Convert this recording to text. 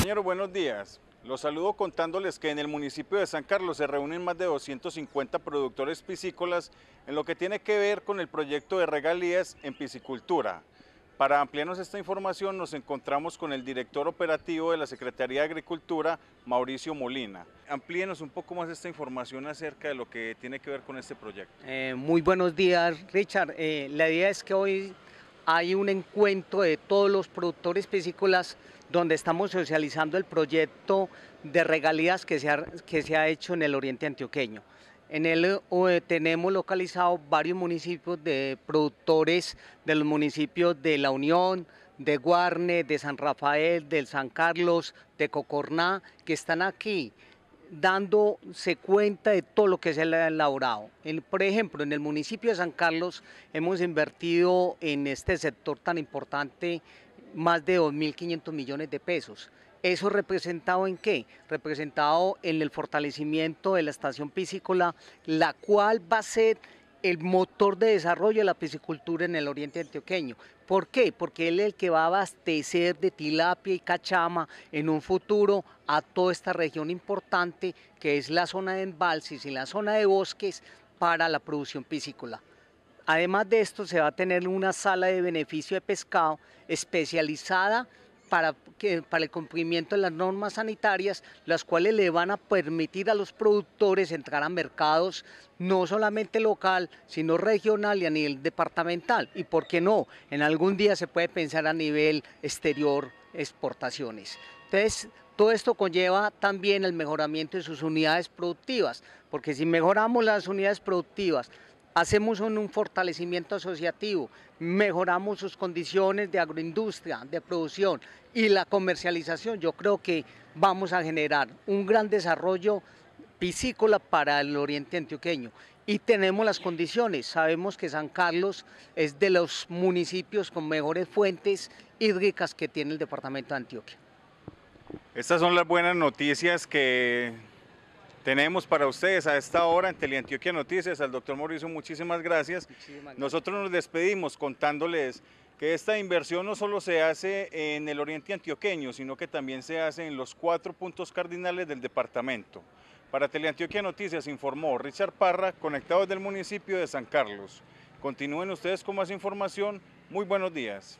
Señor, buenos días. Los saludo contándoles que en el municipio de San Carlos se reúnen más de 250 productores piscícolas en lo que tiene que ver con el proyecto de regalías en piscicultura. Para ampliarnos esta información nos encontramos con el director operativo de la Secretaría de Agricultura, Mauricio Molina. Amplíenos un poco más esta información acerca de lo que tiene que ver con este proyecto. Eh, muy buenos días, Richard. Eh, la idea es que hoy hay un encuentro de todos los productores piscícolas donde estamos socializando el proyecto de regalías que se ha, que se ha hecho en el oriente antioqueño. En él eh, tenemos localizado varios municipios de productores de los municipios de La Unión, de Guarne, de San Rafael, del San Carlos, de Cocorná, que están aquí dándose cuenta de todo lo que se ha elaborado. por ejemplo, en el municipio de San Carlos hemos invertido en este sector tan importante más de 2.500 millones de pesos. ¿Eso representado en qué? Representado en el fortalecimiento de la estación piscícola, la cual va a ser el motor de desarrollo de la piscicultura en el oriente antioqueño. ¿Por qué? Porque él es el que va a abastecer de tilapia y cachama en un futuro a toda esta región importante que es la zona de embalses y la zona de bosques para la producción piscícola. Además de esto, se va a tener una sala de beneficio de pescado especializada para, el cumplimiento de las normas sanitarias, las cuales le van a permitir a los productores entrar a mercados no solamente local, sino regional y a nivel departamental. Y por qué no, en algún día se puede pensar a nivel exterior exportaciones. Entonces, todo esto conlleva también el mejoramiento de sus unidades productivas, porque si mejoramos las unidades productivas, hacemos un, fortalecimiento asociativo, mejoramos sus condiciones de agroindustria, de producción y la comercialización, yo creo que vamos a generar un gran desarrollo piscícola para el oriente antioqueño. Y tenemos las condiciones, sabemos que San Carlos es de los municipios con mejores fuentes hídricas que tiene el departamento de Antioquia. Estas son las buenas noticias que tenemos para ustedes a esta hora en Teleantioquia Noticias al doctor Mauricio, muchísimas gracias. Nosotros nos despedimos contándoles que esta inversión no solo se hace en el oriente antioqueño, sino que también se hace en los cuatro puntos cardinales del departamento. Para Teleantioquia Noticias informó Richard Parra, conectado desde el municipio de San Carlos. Continúen ustedes con más información. Muy Buenos días.